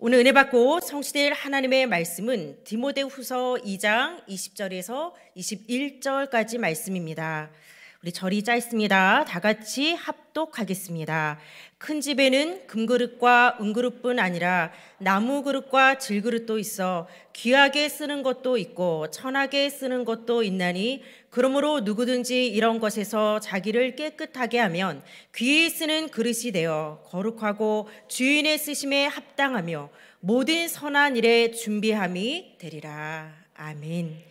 오늘 은혜 받고 성취될 하나님의 말씀은 디모데후서 2장 20절에서 21절까지 말씀입니다. 우리 절이 짧습니다. 다 같이 합독하겠습니다. 큰 집에는 금그릇과 은그릇뿐 아니라 나무 그릇과 질그릇도 있어 귀하게 쓰는 것도 있고 천하게 쓰는 것도 있나니 그러므로 누구든지 이런 것에서 자기를 깨끗하게 하면 귀히 쓰는 그릇이 되어 거룩하고 주인의 쓰심에 합당하며 모든 선한 일에 준비함이 되리라. 아멘.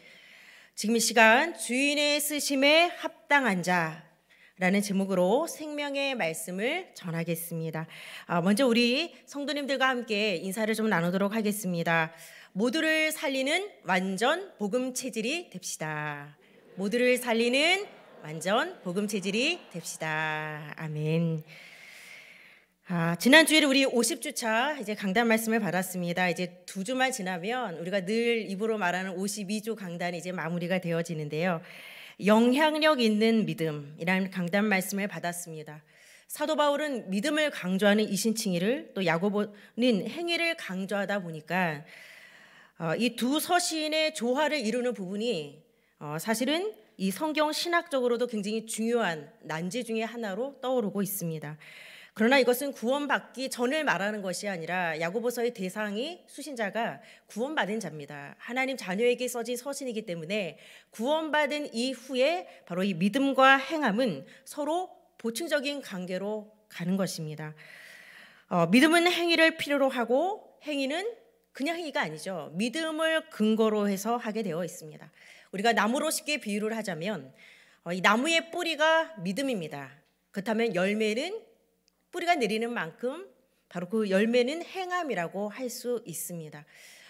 지금 이 시간 주인의 쓰심에 합당한 자라는 제목으로 생명의 말씀을 전하겠습니다. 아, 먼저 우리 성도님들과 함께 인사를 좀 나누도록 하겠습니다. 모두를 살리는 완전 복음 체질이 됩시다. 모두를 살리는 완전 복음 체질이 됩시다. 아멘. 아, 지난주에 우리 50주차 이제 강단 말씀을 받았습니다. 이제 두 주만 지나면 우리가 늘 입으로 말하는 52조 강단이 이제 마무리가 되어지는데요. 영향력 있는 믿음이라는 강단 말씀을 받았습니다. 사도 바울은 믿음을 강조하는 이신칭의를 또 야고보는 행위를 강조하다 보니까 어, 이 두 서신의 조화를 이루는 부분이 어, 사실은 이 성경 신학적으로도 굉장히 중요한 난제 중의 하나로 떠오르고 있습니다. 그러나 이것은 구원받기 전을 말하는 것이 아니라 야고보서의 대상이 수신자가 구원받은 자입니다. 하나님 자녀에게 써진 서신이기 때문에 구원받은 이후에 바로 이 믿음과 행함은 서로 보충적인 관계로 가는 것입니다. 어, 믿음은 행위를 필요로 하고 행위는 그냥 행위가 아니죠. 믿음을 근거로 해서 하게 되어 있습니다. 우리가 나무로 쉽게 비유를 하자면 어, 이 나무의 뿌리가 믿음입니다. 그렇다면 열매는 뿌리가 내리는 만큼 바로 그 열매는 행함이라고 할 수 있습니다.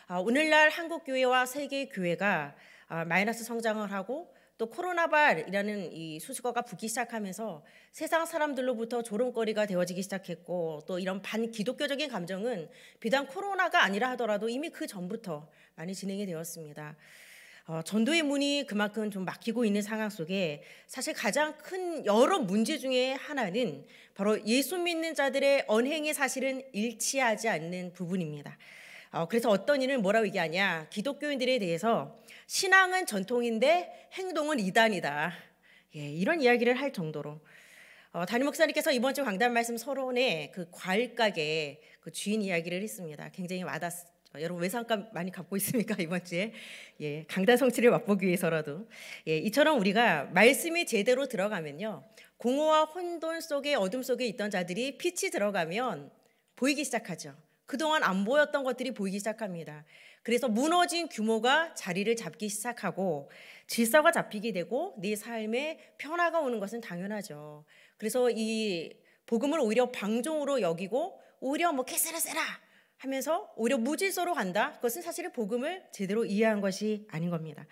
아, 오늘날 한국 교회와 세계 교회가 아, 마이너스 성장을 하고 또 코로나발이라는 이 수식어가 붙기 시작하면서 세상 사람들로부터 조롱거리가 되어지기 시작했고 또 이런 반기독교적인 감정은 비단 코로나가 아니라 하더라도 이미 그 전부터 많이 진행이 되었습니다. 어, 전도의 문이 그만큼 좀 막히고 있는 상황 속에 사실 가장 큰 여러 문제 중에 하나는 바로 예수 믿는 자들의 언행이 사실은 일치하지 않는 부분입니다. 어, 그래서 어떤 일을 뭐라고 얘기하냐? 기독교인들에 대해서 신앙은 전통인데 행동은 이단이다. 예, 이런 이야기를 할 정도로 어, 담임 목사님께서 이번 주 강단 말씀 서론에 그 과일 가게 그 주인 이야기를 했습니다. 굉장히 와닿, 어, 여러분 외상감 많이 갖고 있습니까 이번 주에 예, 강단 성취를 맛보기 위해서라도 예, 이처럼 우리가 말씀이 제대로 들어가면요 공허와 혼돈 속에 어둠 속에 있던 자들이 빛이 들어가면 보이기 시작하죠 그동안 안 보였던 것들이 보이기 시작합니다 그래서 무너진 규모가 자리를 잡기 시작하고 질서가 잡히게 되고 네 삶에 변화가 오는 것은 당연하죠 그래서 이 복음을 오히려 방종으로 여기고 오히려 뭐캐세라 세라 하면서 오히려 무질서로 간다. 그것은 사실은 복음을 제대로 이해한 것이 아닌 겁니다.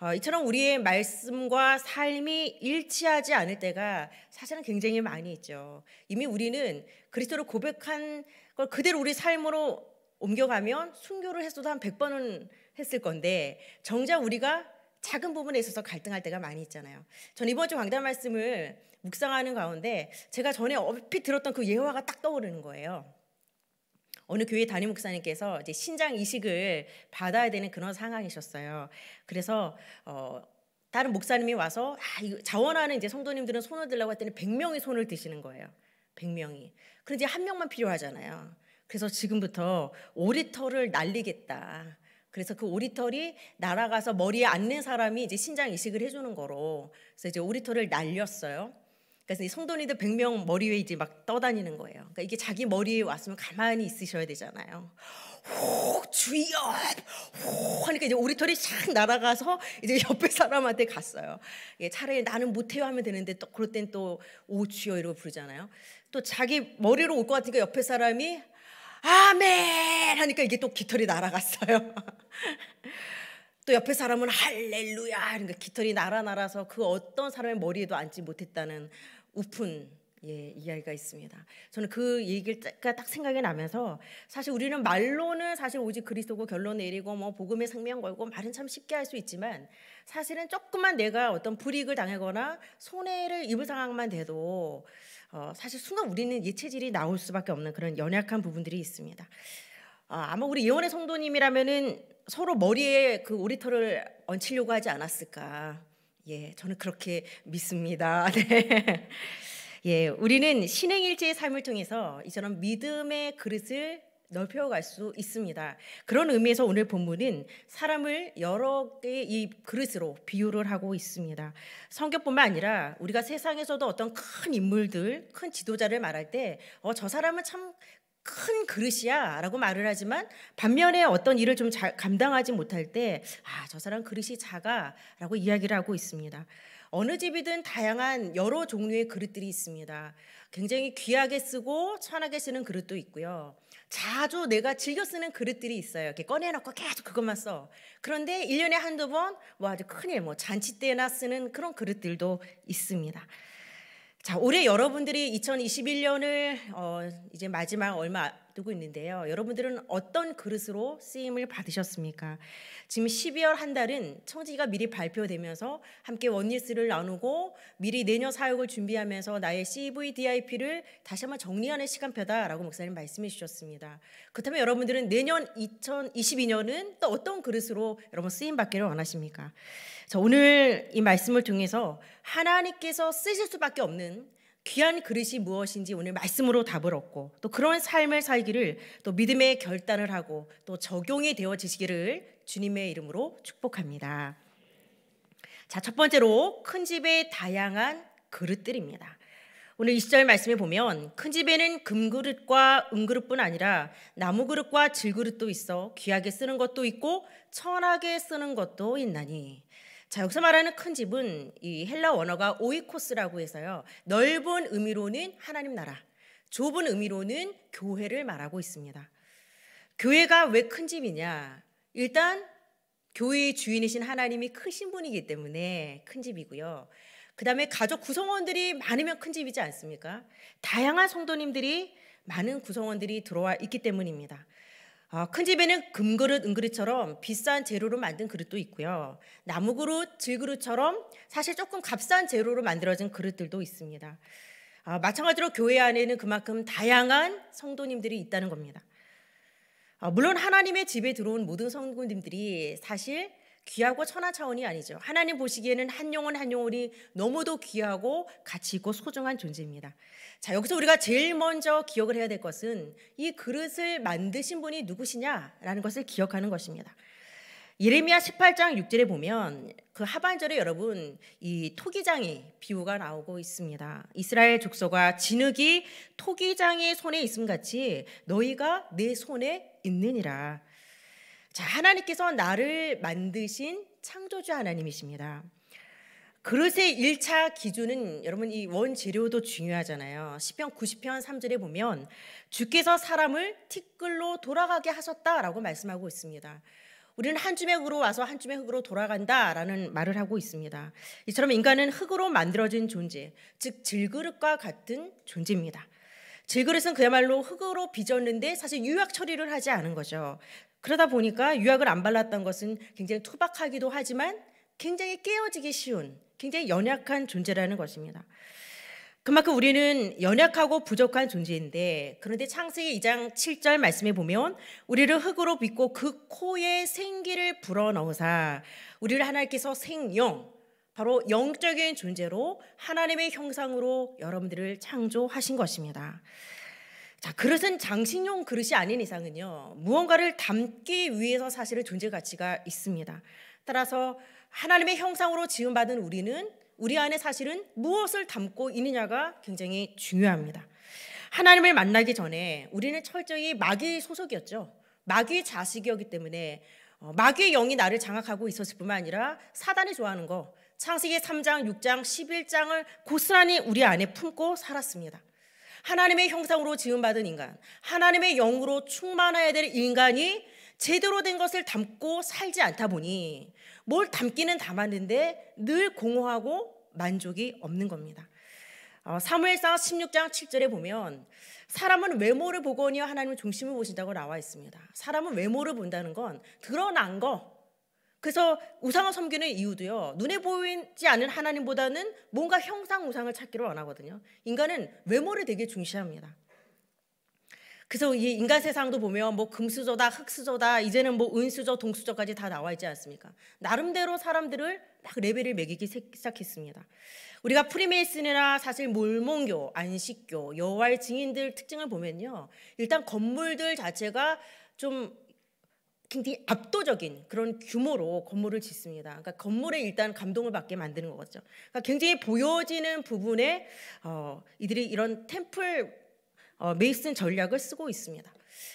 어, 이처럼 우리의 말씀과 삶이 일치하지 않을 때가 사실은 굉장히 많이 있죠. 이미 우리는 그리스도를 고백한 걸 그대로 우리 삶으로 옮겨가면 순교를 했어도 한 100번은 했을 건데 정작 우리가 작은 부분에 있어서 갈등할 때가 많이 있잖아요. 전 이번 주 강단 말씀을 묵상하는 가운데 제가 전에 얼핏 들었던 그 예화가 딱 떠오르는 거예요. 어느 교회 담임 목사님께서 이제 신장 이식을 받아야 되는 그런 상황이셨어요. 그래서 어, 다른 목사님이 와서 아, 이거 자원하는 이제 성도님들은 손을 들라고 했더니 100명이 손을 드시는 거예요. 100명이. 그런데 한 명만 필요하잖아요. 그래서 지금부터 오리털을 날리겠다. 그래서 그 오리털이 날아가서 머리에 앉는 사람이 이제 신장 이식을 해주는 거로. 그래서 이제 오리털을 날렸어요. 그러니까 성도이들 100명 머리 위에 이제 막 떠다니는 거예요. 그러니까 이게 자기 머리에 왔으면 가만히 있으셔야 되잖아요. 호 주여 호 하니까 이제 오리털이 샥 날아가서 이제 옆에 사람한테 갔어요. 예, 차라리 나는 못해요 하면 되는데 또 그럴 땐 또 오 주여 이러고 부르잖아요. 또 자기 머리로 올 것 같으니까 옆에 사람이 아멘 하니까 이게 또 깃털이 날아갔어요. 또 옆에 사람은 할렐루야 그러니까 깃털이 날아날아서 그 어떤 사람의 머리에도 앉지 못했다는 우픈 예, 이야기가 있습니다. 저는 그 얘기가 딱 생각이 나면서 사실 우리는 말로는 사실 오직 그리스도고 결론 내리고 뭐 복음의 생명 걸고 말은 참 쉽게 할 수 있지만 사실은 조금만 내가 어떤 불이익을 당하거나 손해를 입을 상황만 돼도 어, 사실 순간 우리는 예체질이 나올 수밖에 없는 그런 연약한 부분들이 있습니다. 어, 아마 우리 예원의 성도님이라면은 서로 머리에 그 오리털을 얹히려고 하지 않았을까. 예, 저는 그렇게 믿습니다. 네. 예, 우리는 신행일제의 삶을 통해서 이처럼 믿음의 그릇을 넓혀갈 수 있습니다. 그런 의미에서 오늘 본문은 사람을 여러 개의 이 그릇으로 비유를 하고 있습니다. 성격뿐만 아니라 우리가 세상에서도 어떤 큰 인물들, 큰 지도자를 말할 때, 어, 저 사람은 참큰 그릇이야 라고 말을 하지만 반면에 어떤 일을 좀 잘, 감당하지 못할 때아저 사람 그릇이 작아 라고 이야기를 하고 있습니다. 어느 집이든 다양한 여러 종류의 그릇들이 있습니다. 굉장히 귀하게 쓰고 천하게 쓰는 그릇도 있고요. 자주 내가 즐겨 쓰는 그릇들이 있어요. 이렇게 꺼내놓고 계속 그것만 써. 그런데 1년에 한두 번, 뭐 아주 큰일, 뭐 잔치 때나 쓰는 그런 그릇들도 있습니다. 자, 올해 여러분들이 2021년을 어, 이제 마지막 얼마 두고 있는데요. 여러분들은 어떤 그릇으로 쓰임을 받으셨습니까? 지금 12월 한 달은 청지기가 미리 발표되면서 함께 원리스를 나누고 미리 내년 사역을 준비하면서 나의 CVDIP를 다시 한번 정리하는 시간표다라고 목사님 말씀해 주셨습니다. 그렇다면 여러분들은 내년 2022년은 또 어떤 그릇으로 여러분 쓰임 받기를 원하십니까? 자, 오늘 이 말씀을 통해서 하나님께서 쓰실 수밖에 없는 귀한 그릇이 무엇인지 오늘 말씀으로 답을 얻고 또 그런 삶을 살기를 또 믿음의 결단을 하고 또 적용이 되어지시기를 주님의 이름으로 축복합니다. 자, 첫 번째로 큰 집의 다양한 그릇들입니다. 오늘 이시절 말씀에 보면 큰 집에는 금그릇과 은그릇뿐 아니라 나무그릇과 질그릇도 있어 귀하게 쓰는 것도 있고 천하게 쓰는 것도 있나니 자, 여기서 말하는 큰 집은 이 헬라 원어가 오이코스라고 해서요. 넓은 의미로는 하나님 나라, 좁은 의미로는 교회를 말하고 있습니다. 교회가 왜 큰 집이냐? 일단 교회의 주인이신 하나님이 크신 분이기 때문에 큰 집이고요. 그 다음에 가족 구성원들이 많으면 큰 집이지 않습니까? 다양한 성도님들이 많은 구성원들이 들어와 있기 때문입니다. 어, 큰 집에는 금그릇, 은그릇처럼 비싼 재료로 만든 그릇도 있고요. 나무그릇, 질그릇처럼 사실 조금 값싼 재료로 만들어진 그릇들도 있습니다. 어, 마찬가지로 교회 안에는 그만큼 다양한 성도님들이 있다는 겁니다. 어, 물론 하나님의 집에 들어온 모든 성도님들이 사실 귀하고 천하 차원이 아니죠. 하나님 보시기에는 한 영혼 한영이 너무도 귀하고 가치 있고 소중한 존재입니다. 자, 여기서 우리가 제일 먼저 기억을 해야 될 것은 이 그릇을 만드신 분이 누구시냐라는 것을 기억하는 것입니다. 예레미야 18장 6절에 보면 그 하반절에 여러분 이 토기장이 비유가 나오고 있습니다. 이스라엘 족속아 진흙이 토기장의 손에 있음 같이 너희가 내 손에 있느니라. 자, 하나님께서 나를 만드신 창조주 하나님이십니다. 그릇의 1차 기준은 여러분 이 원재료도 중요하잖아요. 10편 90편 3절에 보면 주께서 사람을 티끌로 돌아가게 하셨다라고 말씀하고 있습니다. 우리는 한 줌의 흙으로 와서 한 줌의 흙으로 돌아간다라는 말을 하고 있습니다. 이처럼 인간은 흙으로 만들어진 존재, 즉 질그릇과 같은 존재입니다. 질그릇은 그야말로 흙으로 빚었는데 사실 유약 처리를 하지 않은 거죠. 그러다 보니까 유약을 안 발랐던 것은 굉장히 투박하기도 하지만 굉장히 깨어지기 쉬운 굉장히 연약한 존재라는 것입니다. 그만큼 우리는 연약하고 부족한 존재인데 그런데 창세기 2장 7절 말씀에 보면 우리를 흙으로 빚고 그 코에 생기를 불어넣으사 우리를 하나님께서 생명 바로 영적인 존재로 하나님의 형상으로 여러분들을 창조하신 것입니다. 자, 그릇은 장식용 그릇이 아닌 이상은요. 무언가를 담기 위해서 사실은 존재 가치가 있습니다. 따라서 하나님의 형상으로 지음받은 우리는 우리 안에 사실은 무엇을 담고 있느냐가 굉장히 중요합니다. 하나님을 만나기 전에 우리는 철저히 마귀의 소속이었죠. 마귀의 자식이었기 때문에 어, 마귀의 영이 나를 장악하고 있었을 뿐만 아니라 사단이 좋아하는 거 창세기 3장, 6장, 11장을 고스란히 우리 안에 품고 살았습니다. 하나님의 형상으로 지음받은 인간, 하나님의 영으로 충만해야 될 인간이 제대로 된 것을 담고 살지 않다 보니 뭘 담기는 담았는데 늘 공허하고 만족이 없는 겁니다. 어, 사무엘상 16장 7절에 보면 사람은 외모를 보거니와 하나님은 중심을 보신다고 나와 있습니다. 사람은 외모를 본다는 건 드러난 거, 그래서 우상을 섬기는 이유도요. 눈에 보이지 않는 하나님보다는 뭔가 형상 우상을 찾기를 원하거든요. 인간은 외모를 되게 중시합니다. 그래서 이 인간 세상도 보면 뭐 금수저다 흙수저다 이제는 뭐 은수저 동수저까지 다 나와 있지 않습니까? 나름대로 사람들을 막 레벨을 매기기 시작했습니다. 우리가 프리메이슨이나 사실 몰몬교, 안식교, 여호와의 증인들 특징을 보면요. 일단 건물들 자체가 좀 굉장히 압도적인 그런 규모로 건물을 짓습니다. 그러니까 건물에 일단 감동을 받게 만드는 거죠. 그러니까 굉장히 보여지는 부분에 어, 이들이 이런 템플 어, 메이슨 전략을 쓰고 있습니다.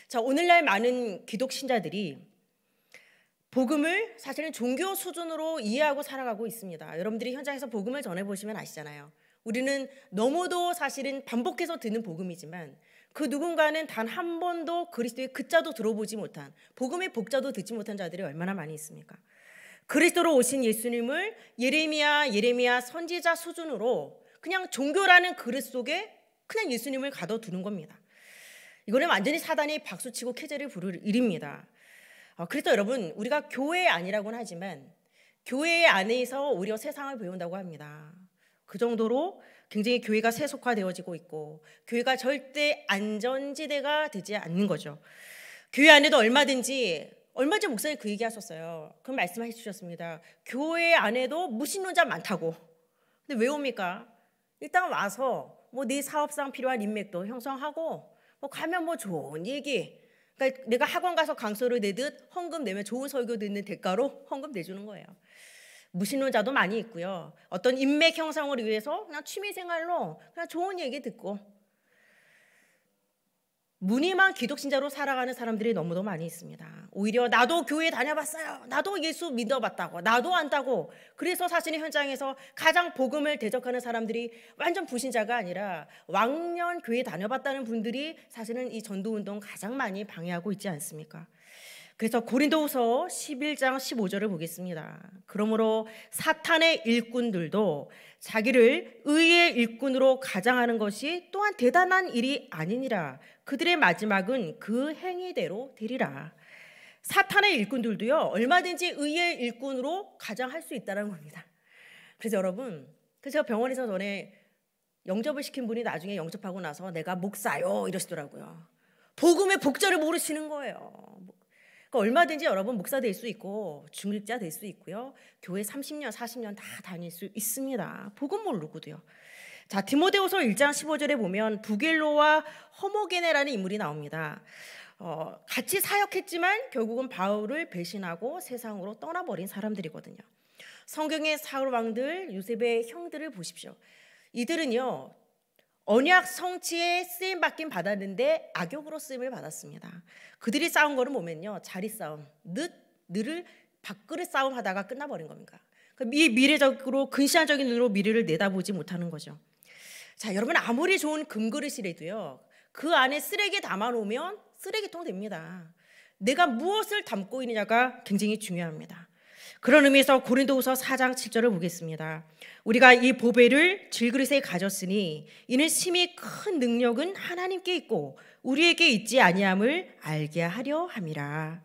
자 오늘날 많은 기독 신자들이 복음을 사실은 종교 수준으로 이해하고 살아가고 있습니다. 여러분들이 현장에서 복음을 전해 보시면 아시잖아요. 우리는 너무도 사실은 반복해서 듣는 복음이지만 그 누군가는 단 한 번도 그리스도의 그자도 들어보지 못한 복음의 복자도 듣지 못한 자들이 얼마나 많이 있습니까? 그리스도로 오신 예수님을 예레미야 예레미야 선지자 수준으로 그냥 종교라는 그릇 속에 그냥 예수님을 가둬두는 겁니다. 이거는 완전히 사단이 박수치고 캐제를 부를 일입니다. 어, 그래서 여러분 우리가 교회 아니라고는 하지만 교회 안에서 오히려 세상을 배운다고 합니다. 그 정도로 굉장히 교회가 세속화되어지고 있고 교회가 절대 안전지대가 되지 않는 거죠. 교회 안에도 얼마든지 얼마 전 목사님 그 얘기 하셨어요. 그 말씀해 주셨습니다. 교회 안에도 무신론자 많다고. 근데 왜 옵니까? 일단 와서 뭐네 사업상 필요한 인맥도 형성하고 뭐 가면 뭐 좋은 얘기. 그러니까 내가 학원 가서 강서를 내듯 헌금 내면 좋은 설교 듣는 대가로 헌금 내주는 거예요. 무신론자도 많이 있고요. 어떤 인맥 형성을 위해서 그냥 취미생활로 그냥 좋은 얘기 듣고 무늬만 기독신자로 살아가는 사람들이 너무도 많이 있습니다. 오히려 나도 교회 다녀봤어요. 나도 예수 믿어봤다고. 나도 안다고. 그래서 사실은 현장에서 가장 복음을 대적하는 사람들이 완전 부신자가 아니라 왕년 교회 다녀봤다는 분들이 사실은 이 전도운동 가장 많이 방해하고 있지 않습니까? 그래서 고린도후서 11장 15절을 보겠습니다. 그러므로 사탄의 일꾼들도 자기를 의의 일꾼으로 가장하는 것이 또한 대단한 일이 아니니라. 그들의 마지막은 그 행위대로 되리라. 사탄의 일꾼들도요. 얼마든지 의의 일꾼으로 가장할 수 있다는 겁니다. 그래서 여러분, 그 제가 병원에서 전에 영접을 시킨 분이 나중에 영접하고 나서 내가 목사요 이러시더라고요. 복음의 복자를 모르시는 거예요. 그러니까 얼마든지 여러분 목사 될 수 있고 중직자 될 수 있고요. 교회 30년, 40년 다 다닐 수 있습니다. 복음 모르고도요. 자, 디모데후서 1장 15절에 보면 부겔로와 허모게네라는 인물이 나옵니다. 어, 같이 사역했지만 결국은 바울을 배신하고 세상으로 떠나버린 사람들이거든요. 성경의 사울 왕들, 요셉의 형들을 보십시오. 이들은요 언약 성취에 쓰임 받긴 받았는데 악역으로 쓰임을 받았습니다. 그들이 싸운 거를 보면요. 자리 싸움, 늦, 늘을 밥그릇 싸움 하다가 끝나버린 겁니다. 이 그러니까 미래적으로 근시안적인 눈으로 미래를 내다보지 못하는 거죠. 자, 여러분 아무리 좋은 금그릇이라도요. 그 안에 쓰레기 담아놓으면 쓰레기통 됩니다. 내가 무엇을 담고 있느냐가 굉장히 중요합니다. 그런 의미에서 고린도후서 4장 7절을 보겠습니다. 우리가 이 보배를 질그릇에 가졌으니 이는 심히 큰 능력은 하나님께 있고 우리에게 있지 아니함을 알게 하려 함이라.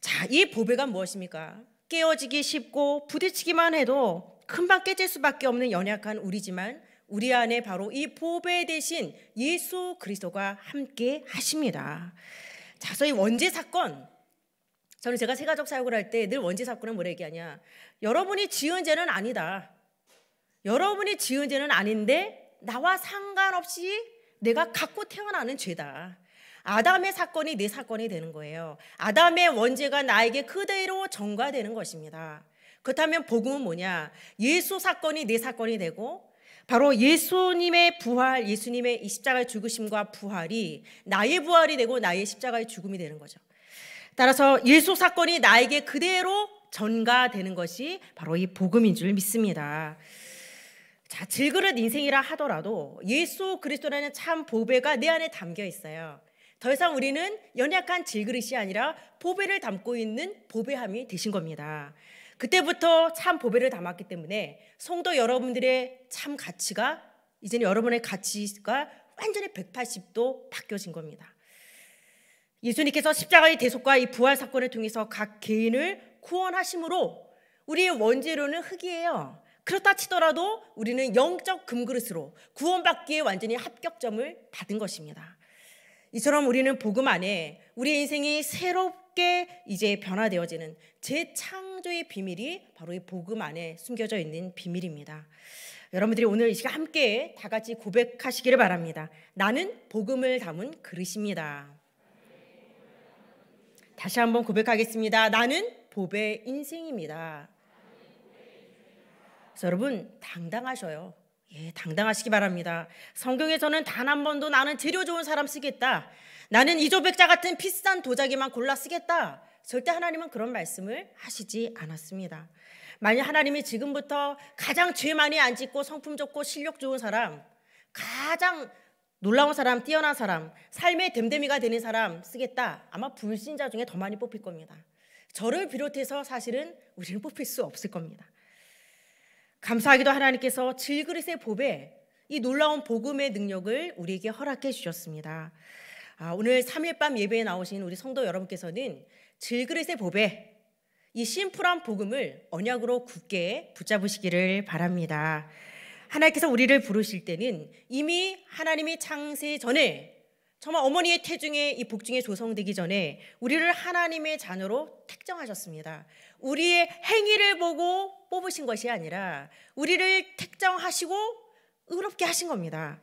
자, 이 보배가 무엇입니까? 깨어지기 쉽고 부딪히기만 해도 금방 깨질 수밖에 없는 연약한 우리지만 우리 안에 바로 이 보배 대신 예수 그리스도가 함께 하십니다. 자, 소위 원죄 사건 저는 제가 세가족 사역을 할 때 늘원죄 사건을 뭐라 얘기하냐. 여러분이 지은 죄는 아니다. 여러분이 지은 죄는 아닌데 나와 상관없이 내가 갖고 태어나는 죄다. 아담의 사건이 내 사건이 되는 거예요. 아담의 원죄가 나에게 그대로 전가되는 것입니다. 그렇다면 복음은 뭐냐? 예수 사건이 내 사건이 되고 바로 예수님의 부활, 예수님의 이 십자가의 죽으심과 부활이 나의 부활이 되고 나의 십자가의 죽음이 되는 거죠. 따라서 예수 사건이 나에게 그대로 전가되는 것이 바로 이 복음인 줄 믿습니다. 자, 질그릇 인생이라 하더라도 예수 그리스도라는 참 보배가 내 안에 담겨 있어요. 더 이상 우리는 연약한 질그릇이 아니라 보배를 담고 있는 보배함이 되신 겁니다. 그때부터 참 보배를 담았기 때문에 성도 여러분들의 참 가치가 이제는 여러분의 가치가 완전히 180도 바뀌어진 겁니다. 예수님께서 십자가의 대속과 이 부활 사건을 통해서 각 개인을 구원하심으로 우리의 원죄로는 흙이에요. 그렇다 치더라도 우리는 영적 금그릇으로 구원받기에 완전히 합격점을 받은 것입니다. 이처럼 우리는 복음 안에 우리의 인생이 새롭게 이제 변화되어지는 재창조의 비밀이 바로 이 복음 안에 숨겨져 있는 비밀입니다. 여러분들이 오늘 이 시간 함께 다 같이 고백하시기를 바랍니다. 나는 복음을 담은 그릇입니다. 다시 한번 고백하겠습니다. 나는 보배 인생입니다. 그래서 여러분 당당하셔요. 예, 당당하시기 바랍니다. 성경에서는 단 한 번도 나는 재료 좋은 사람 쓰겠다. 나는 이조백자 같은 비싼 도자기만 골라 쓰겠다. 절대 하나님은 그런 말씀을 하시지 않았습니다. 만약 하나님이 지금부터 가장 죄 많이 안 짓고 성품 좋고 실력 좋은 사람, 가장 놀라운 사람, 뛰어난 사람, 삶의 됨됨이가 되는 사람 쓰겠다. 아마 불신자 중에 더 많이 뽑힐 겁니다. 저를 비롯해서 사실은 우리는 뽑힐 수 없을 겁니다. 감사하기도 하나님께서 질그릇의 보배, 이 놀라운 복음의 능력을 우리에게 허락해 주셨습니다. 아, 오늘 3일 밤 예배에 나오신 우리 성도 여러분께서는 질그릇의 보배, 이 심플한 복음을 언약으로 굳게 붙잡으시기를 바랍니다. 하나님께서 우리를 부르실 때는 이미 하나님이 창세 전에 정말 어머니의 태중에 이 복중에 조성되기 전에 우리를 하나님의 자녀로 택정하셨습니다. 우리의 행위를 보고 뽑으신 것이 아니라 우리를 택정하시고 의롭게 하신 겁니다.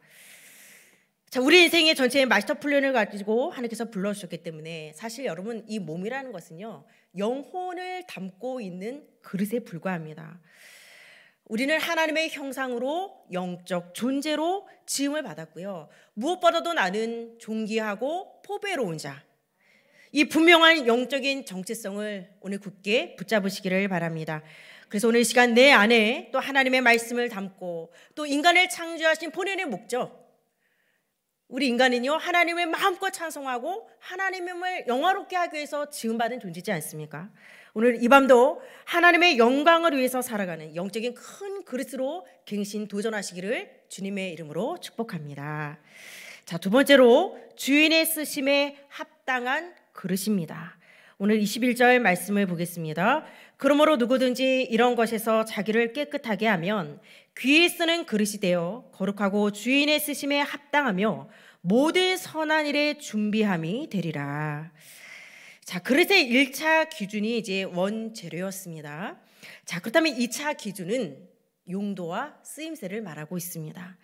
자, 우리 인생의 전체의 마스터 플랜을 가지고 하나님께서 불러주셨기 때문에 사실 여러분 이 몸이라는 것은요 영혼을 담고 있는 그릇에 불과합니다. 우리는 하나님의 형상으로 영적 존재로 지음을 받았고요. 무엇보다도 나는 존귀하고 포배로운 자. 이 분명한 영적인 정체성을 오늘 굳게 붙잡으시기를 바랍니다. 그래서 오늘 시간 내 안에 또 하나님의 말씀을 담고 또 인간을 창조하신 본연의 목적. 우리 인간은요, 하나님의 마음껏 찬송하고 하나님을 영화롭게 하기 위해서 지음받은 존재지 않습니까? 오늘 이 밤도 하나님의 영광을 위해서 살아가는 영적인 큰 그릇으로 갱신 도전하시기를 주님의 이름으로 축복합니다. 자, 두 번째로 주인의 쓰심에 합당한 그릇입니다. 오늘 21절 말씀을 보겠습니다. 그러므로 누구든지 이런 것에서 자기를 깨끗하게 하면 귀에 쓰는 그릇이 되어 거룩하고 주인의 쓰심에 합당하며 모든 선한 일에 준비함이 되리라. 자, 그릇의 1차 기준이 이제 원재료였습니다. 자, 그렇다면 2차 기준은 용도와 쓰임새를 말하고 있습니다.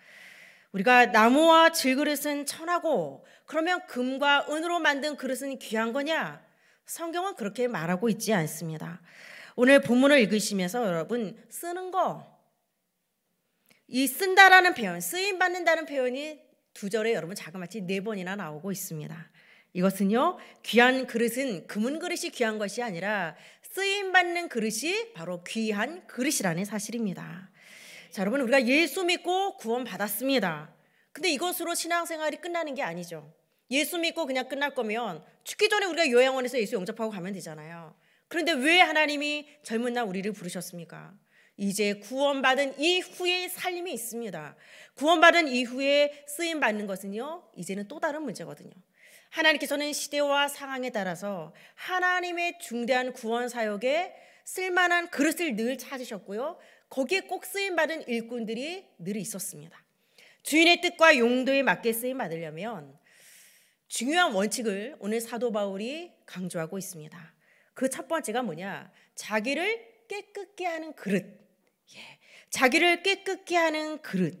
우리가 나무와 질그릇은 천하고 그러면 금과 은으로 만든 그릇은 귀한 거냐? 성경은 그렇게 말하고 있지 않습니다. 오늘 본문을 읽으시면서 여러분 쓰는 거, 이 쓴다라는 표현, 쓰임 받는다는 표현이 두 절에 여러분 자그마치 네 번이나 나오고 있습니다. 이것은요, 귀한 그릇은 금은 그릇이 귀한 것이 아니라 쓰임 받는 그릇이 바로 귀한 그릇이라는 사실입니다. 자, 여러분 우리가 예수 믿고 구원 받았습니다. 근데 이것으로 신앙생활이 끝나는 게 아니죠. 예수 믿고 그냥 끝날 거면 죽기 전에 우리가 요양원에서 예수 영접하고 가면 되잖아요. 그런데 왜 하나님이 젊은 날 우리를 부르셨습니까? 이제 구원받은 이후의 삶이 있습니다. 구원받은 이후에 쓰임 받는 것은요, 이제는 또 다른 문제거든요. 하나님께서는 시대와 상황에 따라서 하나님의 중대한 구원 사역에 쓸만한 그릇을 늘 찾으셨고요. 거기에 꼭 쓰임 받은 일꾼들이 늘 있었습니다. 주인의 뜻과 용도에 맞게 쓰임 받으려면 중요한 원칙을 오늘 사도 바울이 강조하고 있습니다. 그 첫 번째가 뭐냐? 자기를 깨끗게 하는 그릇. 예. 자기를 깨끗게 하는 그릇.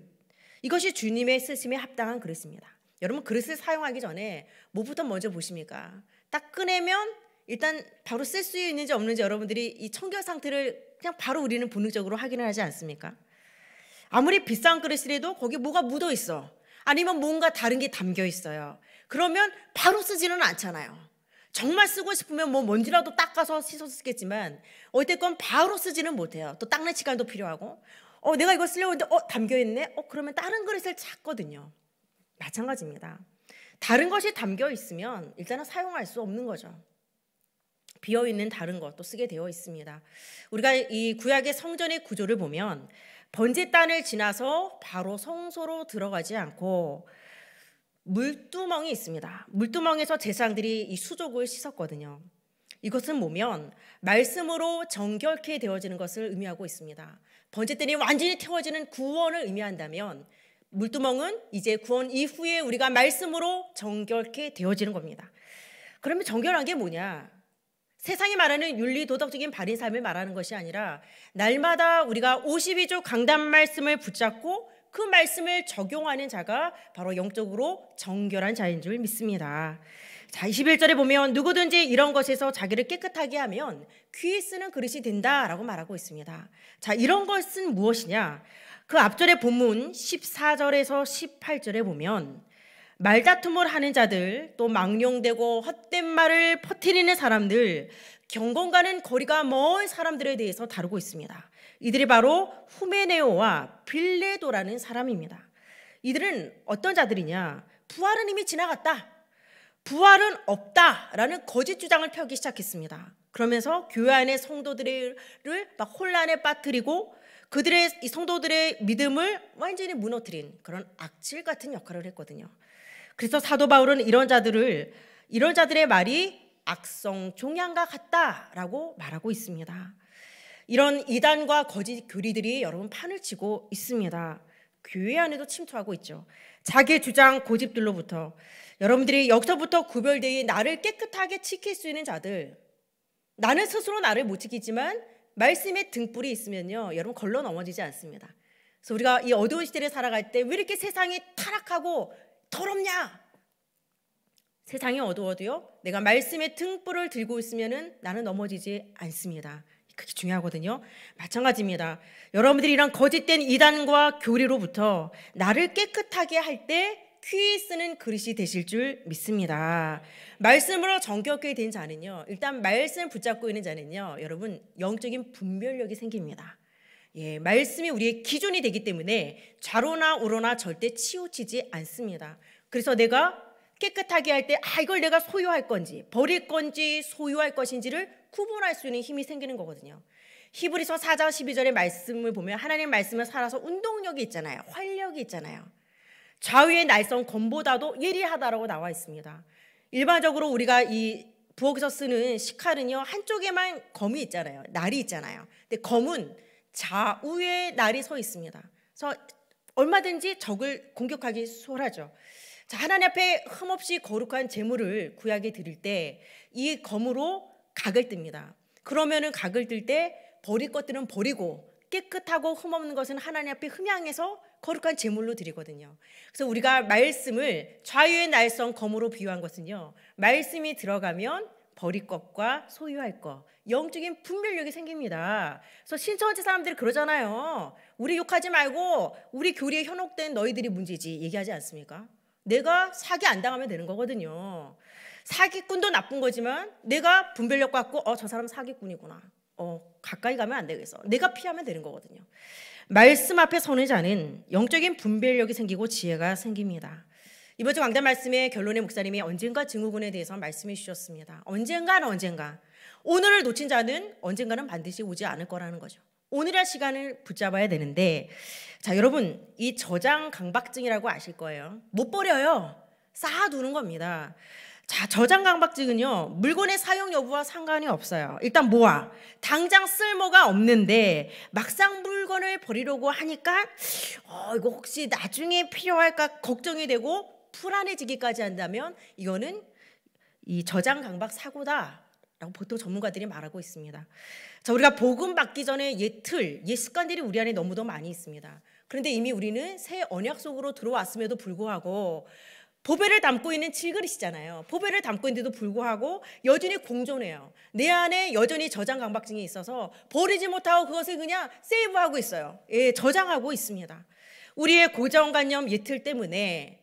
이것이 주님의 쓰심에 합당한 그릇입니다. 여러분 그릇을 사용하기 전에 뭐부터 먼저 보십니까? 딱 꺼내면 일단 바로 쓸 수 있는지 없는지 여러분들이 이 청결 상태를 그냥 바로 우리는 본능적으로 확인을 하지 않습니까? 아무리 비싼 그릇이라도 거기 뭐가 묻어 있어. 아니면 뭔가 다른 게 담겨 있어요. 그러면 바로 쓰지는 않잖아요. 정말 쓰고 싶으면 뭐 먼지라도 닦아서 씻어 쓰겠지만 어쨌건 바로 쓰지는 못해요. 또 닦는 시간도 필요하고 어 내가 이거 쓰려고 했는데 어 담겨 있네. 어 그러면 다른 그릇을 찾거든요. 마찬가지입니다. 다른 것이 담겨 있으면 일단은 사용할 수 없는 거죠. 비어 있는 다른 것도 쓰게 되어 있습니다. 우리가 이 구약의 성전의 구조를 보면 번제단을 지나서 바로 성소로 들어가지 않고 물두멍이 있습니다. 물두멍에서 제사장들이 이 수족을 씻었거든요. 이것은 보면 말씀으로 정결케 되어지는 것을 의미하고 있습니다. 번제단이 완전히 태워지는 구원을 의미한다면 물두멍은 이제 구원 이후에 우리가 말씀으로 정결케 되어지는 겁니다. 그러면 정결한 게 뭐냐? 세상이 말하는 윤리 도덕적인 바른 삶을 말하는 것이 아니라 날마다 우리가 52조 강단 말씀을 붙잡고 그 말씀을 적용하는 자가 바로 영적으로 정결한 자인 줄 믿습니다. 자, 21절에 보면 누구든지 이런 것에서 자기를 깨끗하게 하면 귀에 쓰는 그릇이 된다라고 말하고 있습니다. 자, 이런 것은 무엇이냐? 그 앞절의 본문 14절에서 18절에 보면 말다툼을 하는 자들, 또 망령되고 헛된 말을 퍼뜨리는 사람들, 경건과는 거리가 먼 사람들에 대해서 다루고 있습니다. 이들이 바로 후메네오와 빌레도라는 사람입니다. 이들은 어떤 자들이냐? 부활은 이미 지나갔다. 부활은 없다라는 거짓 주장을 펴기 시작했습니다. 그러면서 교회 안의 성도들을 막 혼란에 빠뜨리고 그들의 이 성도들의 믿음을 완전히 무너뜨린 그런 악질 같은 역할을 했거든요. 그래서 사도 바울은 이런 자들을 이런 자들의 말이 악성 종양과 같다라고 말하고 있습니다. 이런 이단과 거짓 교리들이 여러분 판을 치고 있습니다. 교회 안에도 침투하고 있죠. 자기 주장 고집들로부터 여러분들이 역서부터 구별되어 나를 깨끗하게 지킬 수 있는 자들 나는 스스로 나를 못 지키지만 말씀의 등불이 있으면요. 여러분 걸러 넘어지지 않습니다. 그래서 우리가 이 어두운 시대를 살아갈 때 왜 이렇게 세상이 타락하고 더럽냐? 세상이 어두워도요. 내가 말씀의 등불을 들고 있으면 나는 넘어지지 않습니다. 그게 중요하거든요. 마찬가지입니다. 여러분들이 이런 거짓된 이단과 교리로부터 나를 깨끗하게 할때 귀히 쓰는 그릇이 되실 줄 믿습니다. 말씀으로 정격이 된 자는요. 일단 말씀 붙잡고 있는 자는요. 여러분 영적인 분별력이 생깁니다. 예, 말씀이 우리의 기준이 되기 때문에 좌로나 우로나 절대 치우치지 않습니다. 그래서 내가 깨끗하게 할때 아, 이걸 내가 소유할 건지 버릴 건지 소유할 것인지를 구분할 수 있는 힘이 생기는 거거든요. 히브리서 4장 12절의 말씀을 보면 하나님 말씀을 살아서 운동력이 있잖아요. 활력이 있잖아요. 좌우의 날성 검보다도 예리하다라고 나와 있습니다. 일반적으로 우리가 이 부엌에서 쓰는 식칼은요 한쪽에만 검이 있잖아요 날이 있잖아요 근데 검은 좌우에 날이 서 있습니다 그래서 얼마든지 적을 공격하기 수월하죠 자 하나님 앞에 흠없이 거룩한 재물을 구약에 드릴 때 이 검으로 각을 뜹니다 그러면은 각을 뜰 때 버릴 것들은 버리고 깨끗하고 흠없는 것은 하나님 앞에 흠양해서 거룩한 제물로 드리거든요. 그래서 우리가 말씀을 좌유의 날성 검으로 비유한 것은요. 말씀이 들어가면 버릴 것과 소유할 것, 영적인 분별력이 생깁니다. 그래서 신천지 사람들이 그러잖아요. 우리 욕하지 말고 우리 교리에 현혹된 너희들이 문제지 얘기하지 않습니까? 내가 사기 안 당하면 되는 거거든요. 사기꾼도 나쁜 거지만 내가 분별력 갖고 어 저 사람 사기꾼이구나. 어 가까이 가면 안 되겠어. 내가 피하면 되는 거거든요. 말씀 앞에 서는 자는 영적인 분별력이 생기고 지혜가 생깁니다. 이번 주 강단 말씀의 결론에 목사님이 언젠가 증후군에 대해서 말씀해 주셨습니다. 언젠가는 언젠가 오늘을 놓친 자는 언젠가는 반드시 오지 않을 거라는 거죠. 오늘의 시간을 붙잡아야 되는데 자 여러분 이 저장 강박증이라고 아실 거예요. 못 버려요. 쌓아두는 겁니다. 자, 저장 강박증은요, 물건의 사용 여부와 상관이 없어요. 일단 모아. 당장 쓸모가 없는데, 막상 물건을 버리려고 하니까, 어, 이거 혹시 나중에 필요할까 걱정이 되고, 불안해지기까지 한다면, 이거는 이 저장 강박 사고다. 라고 보통 전문가들이 말하고 있습니다. 자, 우리가 복음 받기 전에 옛 틀, 옛 습관들이 우리 안에 너무도 많이 있습니다. 그런데 이미 우리는 새 언약 속으로 들어왔음에도 불구하고 보배를 담고 있는 질그릇이잖아요. 보배를 담고 있는데도 불구하고 여전히 공존해요. 내 안에 여전히 저장 강박증이 있어서 버리지 못하고 그것을 그냥 세이브하고 있어요. 예, 저장하고 있습니다. 우리의 고정관념 예틀 때문에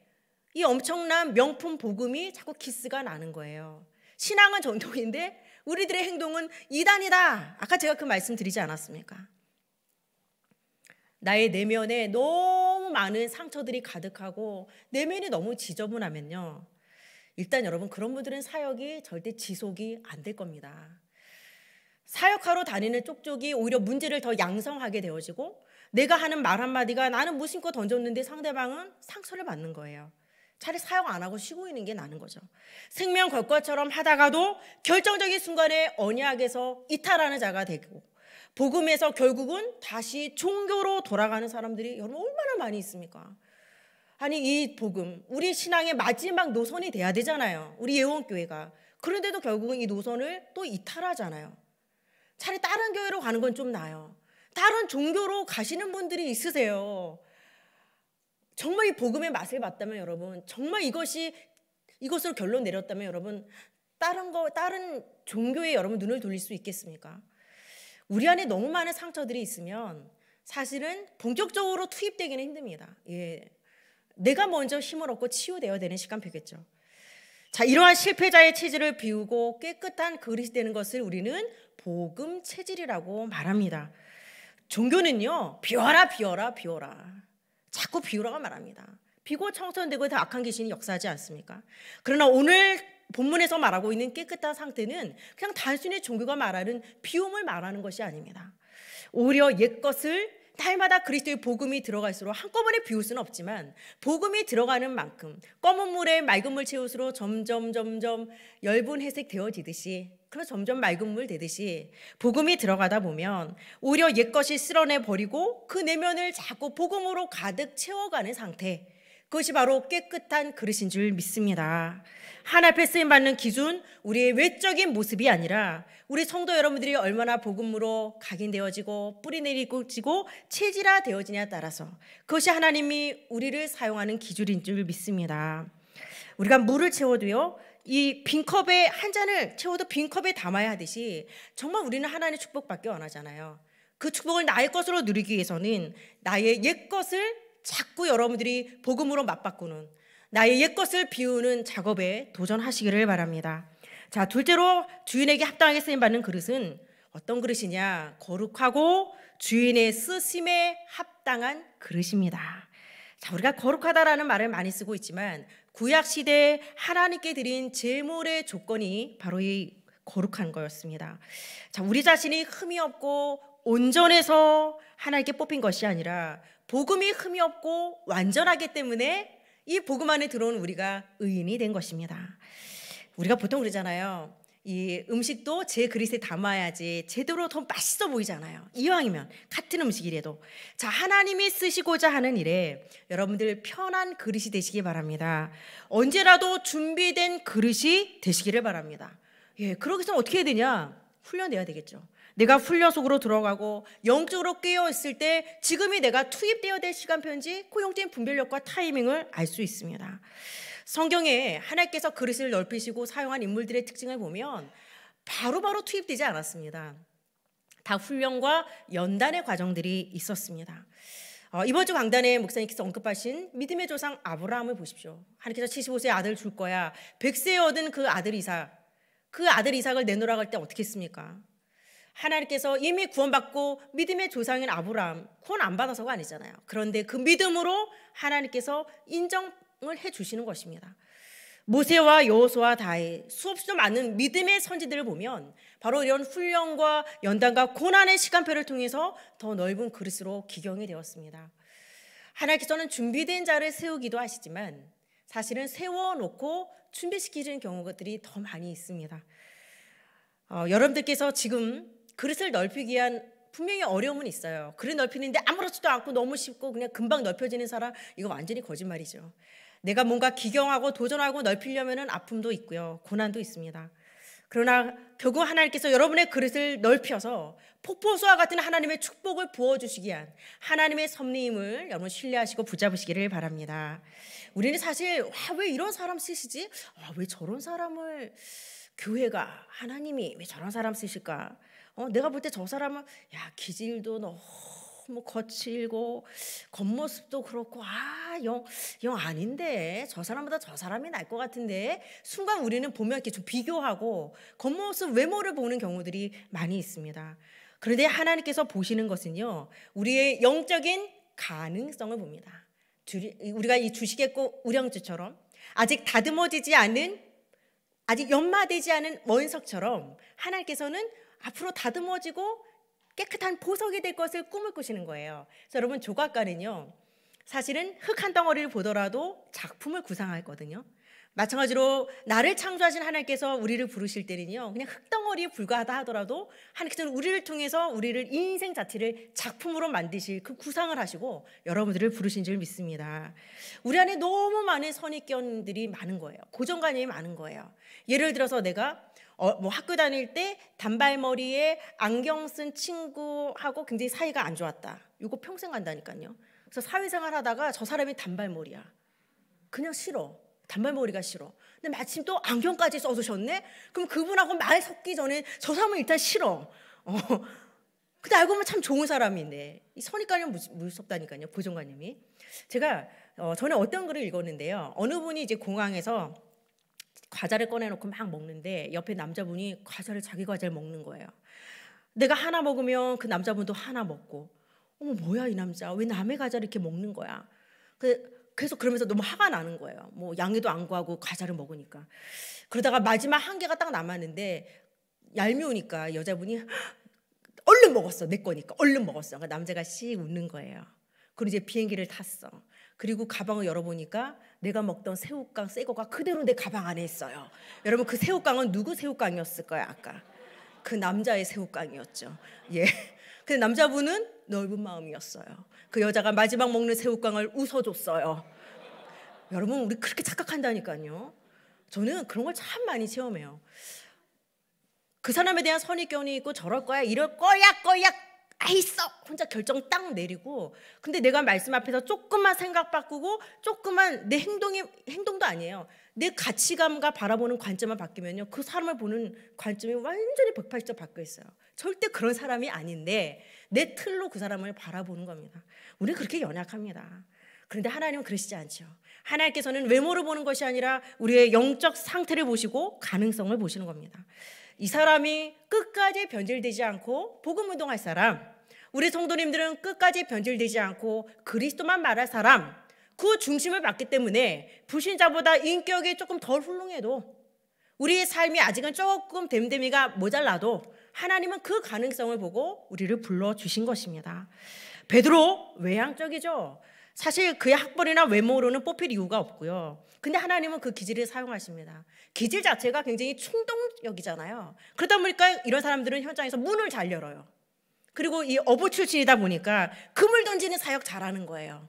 이 엄청난 명품 복음이 자꾸 키스가 나는 거예요. 신앙은 전통인데 우리들의 행동은 이단이다. 아까 제가 그 말씀 드리지 않았습니까? 나의 내면에 너무 많은 상처들이 가득하고 내면이 너무 지저분하면요. 일단 여러분 그런 분들은 사역이 절대 지속이 안 될 겁니다. 사역하러 다니는 쪽쪽이 오히려 문제를 더 양성하게 되어지고 내가 하는 말 한마디가 나는 무심코 던졌는데 상대방은 상처를 받는 거예요. 차라리 사역 안 하고 쉬고 있는 게 나는 거죠. 생명 걸것처럼 하다가도 결정적인 순간에 언약에서 이탈하는 자가 되고 복음에서 결국은 다시 종교로 돌아가는 사람들이 여러분 얼마나 많이 있습니까? 아니 이 복음 우리 신앙의 마지막 노선이 돼야 되잖아요. 우리 예원교회가 그런데도 결국은 이 노선을 또 이탈하잖아요. 차라리 다른 교회로 가는 건 좀 나아요. 다른 종교로 가시는 분들이 있으세요. 정말 이 복음의 맛을 봤다면 여러분 정말 이것이 이것으로 결론 내렸다면 여러분 다른 거 다른 종교에 여러분 눈을 돌릴 수 있겠습니까? 우리 안에 너무 많은 상처들이 있으면 사실은 본격적으로 투입되기는 힘듭니다. 예. 내가 먼저 힘을 얻고 치유되어야 되는 시간표겠죠. 자, 이러한 실패자의 체질을 비우고 깨끗한 그릇이 되는 것을 우리는 복음 체질이라고 말합니다. 종교는요, 비워라, 비워라, 비워라. 자꾸 비우라고 말합니다. 비고 청천되고 다 악한 귀신이 역사하지 않습니까? 그러나 오늘 본문에서 말하고 있는 깨끗한 상태는 그냥 단순히 종교가 말하는 비움을 말하는 것이 아닙니다. 오히려 옛것을 날마다 그리스도의 복음이 들어갈수록 한꺼번에 비울 수는 없지만 복음이 들어가는 만큼 검은 물에 맑은 물 채우수로 점점 점점 열분 회색 되어지듯이 그럼 점점 맑은 물 되듯이 복음이 들어가다 보면 오히려 옛것이 쓸어내 버리고 그 내면을 자꾸 복음으로 가득 채워가는 상태 그것이 바로 깨끗한 그릇인 줄 믿습니다. 하나 패스임 받는 기준, 우리의 외적인 모습이 아니라 우리 성도 여러분들이 얼마나 복음으로 각인되어지고 뿌리 내리고 체질화 되어지냐에 따라서 그것이 하나님이 우리를 사용하는 기준인 줄 믿습니다. 우리가 물을 채워도요. 이 빈컵에 한 잔을 채워도 빈컵에 담아야 하듯이 정말 우리는 하나님의 축복밖에 원하잖아요. 그 축복을 나의 것으로 누리기 위해서는 나의 옛것을 자꾸 여러분들이 복음으로 맞바꾸는 나의 옛것을 비우는 작업에 도전하시기를 바랍니다. 자, 둘째로 주인에게 합당하게 쓰임 받는 그릇은 어떤 그릇이냐? 거룩하고 주인의 쓰심에 합당한 그릇입니다. 자, 우리가 거룩하다라는 말을 많이 쓰고 있지만 구약 시대에 하나님께 드린 제물의 조건이 바로 이 거룩한 거였습니다. 자, 우리 자신이 흠이 없고 온전해서 하나님께 뽑힌 것이 아니라 복음이 흠이 없고 완전하기 때문에 이 복음 안에 들어온 우리가 의인이 된 것입니다. 우리가 보통 그러잖아요. 이 음식도 제 그릇에 담아야지 제대로 더 맛있어 보이잖아요. 이왕이면 같은 음식이라도 자 하나님이 쓰시고자 하는 일에 여러분들 편한 그릇이 되시기 바랍니다. 언제라도 준비된 그릇이 되시기를 바랍니다. 예, 그러기 위해서 어떻게 해야 되냐? 훈련돼야 되겠죠. 내가 훈련 속으로 들어가고 영적으로 깨어 있을 때 지금이 내가 투입되어야 될 시간표인지 코용적인 분별력과 타이밍을 알 수 있습니다. 성경에 하나님께서 그릇을 넓히시고 사용한 인물들의 특징을 보면 바로바로 투입되지 않았습니다. 다 훈련과 연단의 과정들이 있었습니다. 어, 이번 주 강단에 목사님께서 언급하신 믿음의 조상 아브라함을 보십시오. 하나님께서 75세 아들 줄 거야. 100세에 얻은 그 아들 이삭. 그 아들 이삭을 내놓으라고 할때 어떻게 했습니까? 하나님께서 이미 구원받고 믿음의 조상인 아브라함 구원 안 받아서가 아니잖아요. 그런데 그 믿음으로 하나님께서 인정을 해 주시는 것입니다. 모세와 여호수와 다의 수없이 많은 믿음의 선지들을 보면 바로 이런 훈련과 연단과 고난의 시간표를 통해서 더 넓은 그릇으로 기경이 되었습니다. 하나님께서는 준비된 자를 세우기도 하시지만 사실은 세워놓고 준비시키는 경우들이 더 많이 있습니다. 어, 여러분들께서 지금 그릇을 넓히기 위한 분명히 어려움은 있어요. 그릇 넓히는데 아무렇지도 않고 너무 쉽고 그냥 금방 넓혀지는 사람 이거 완전히 거짓말이죠. 내가 뭔가 기경하고 도전하고 넓히려면 아픔도 있고요. 고난도 있습니다. 그러나 결국 하나님께서 여러분의 그릇을 넓혀서 폭포수와 같은 하나님의 축복을 부어주시기 위한 하나님의 섭리임을 여러분 신뢰하시고 붙잡으시기를 바랍니다. 우리는 사실 아, 왜 이런 사람 쓰시지? 아, 왜 저런 사람을 교회가 하나님이 왜 저런 사람 쓰실까? 어, 내가 볼 때 저 사람은 야 기질도 너무 거칠고 겉모습도 그렇고 아영영 영 아닌데 저 사람보다 저 사람이 날 것 같은데 순간 우리는 보면 이렇게 좀 비교하고 겉모습 외모를 보는 경우들이 많이 있습니다. 그런데 하나님께서 보시는 것은요 우리의 영적인 가능성을 봅니다. 우리가 이 주식의 꽃 우량주처럼 아직 다듬어지지 않은 아직 연마되지 않은 원석처럼 하나님께서는 앞으로 다듬어지고 깨끗한 보석이 될 것을 꿈을 꾸시는 거예요. 그래서 여러분 조각가는요. 사실은 흙 한 덩어리를 보더라도 작품을 구상하거든요. 마찬가지로 나를 창조하신 하나님께서 우리를 부르실 때는요. 그냥 흙덩어리에 불과하다 하더라도 하나님께서는 우리를 통해서 우리를 인생 자체를 작품으로 만드실 그 구상을 하시고 여러분들을 부르신 줄 믿습니다. 우리 안에 너무 많은 선입견들이 많은 거예요. 고정관념이 많은 거예요. 예를 들어서 내가 어, 뭐 학교 다닐 때 단발머리에 안경 쓴 친구하고 굉장히 사이가 안 좋았다. 이거 평생 간다니까요. 그래서 사회생활 하다가 저 사람이 단발머리야. 그냥 싫어. 단발머리가 싫어. 근데 마침 또 안경까지 써주셨네 그럼 그분하고 말 섞기 전에 저 사람은 일단 싫어. 어. 근데 알고 보면 참 좋은 사람인데 이 선입관이 무섭다니까요. 보정관님이 제가 어, 전에 어떤 글을 읽었는데요. 어느 분이 이제 공항에서 과자를 꺼내놓고 막 먹는데 옆에 남자분이 과자를 자기 과자를 먹는 거예요. 내가 하나 먹으면 그 남자분도 하나 먹고 어머 뭐야 이 남자 왜 남의 과자를 이렇게 먹는 거야. 그, 그래서 그러면서 너무 화가 나는 거예요. 뭐 양해도 안 구하고 과자를 먹으니까 그러다가 마지막 한 개가 딱 남았는데 얄미우니까 여자분이 얼른 먹었어 내 거니까 얼른 먹었어. 그러니까 남자가 씩 웃는 거예요. 그리고 이제 비행기를 탔어. 그리고 가방을 열어보니까 내가 먹던 새우깡 새거가 그대로 내 가방 안에 있어요. 여러분 그 새우깡은 누구 새우깡이었을까요? 아까 그 남자의 새우깡이었죠. 예. 근데 남자분은 넓은 마음이었어요. 그 여자가 마지막 먹는 새우깡을 웃어줬어요. 여러분 우리 그렇게 착각한다니까요. 저는 그런 걸 참 많이 체험해요. 그 사람에 대한 선입견이 있고 저럴 거야 이럴 거야 거야 아이썩 혼자 결정 딱 내리고 근데 내가 말씀 앞에서 조금만 생각 바꾸고 조금만 내 행동이 행동도 아니에요. 내 가치감과 바라보는 관점만 바뀌면요. 그 사람을 보는 관점이 완전히 180도 바뀌어 있어요. 절대 그런 사람이 아닌데 내 틀로 그 사람을 바라보는 겁니다. 우리 그렇게 연약합니다. 그런데 하나님은 그러시지 않죠. 하나님께서는 외모를 보는 것이 아니라 우리의 영적 상태를 보시고 가능성을 보시는 겁니다. 이 사람이 끝까지 변질되지 않고 복음 운동할 사람, 우리 성도님들은 끝까지 변질되지 않고 그리스도만 말할 사람 그 중심을 받기 때문에 불신자보다 인격이 조금 덜 훌륭해도 우리의 삶이 아직은 조금 됨됨이가 모자라도 하나님은 그 가능성을 보고 우리를 불러 주신 것입니다. 베드로 외향적이죠. 사실 그의 학벌이나 외모로는 뽑힐 이유가 없고요. 근데 하나님은 그 기질을 사용하십니다. 기질 자체가 굉장히 충동적이잖아요. 그러다 보니까 이런 사람들은 현장에서 문을 잘 열어요. 그리고 이 어부 출신이다 보니까 금을 던지는 사역 잘하는 거예요.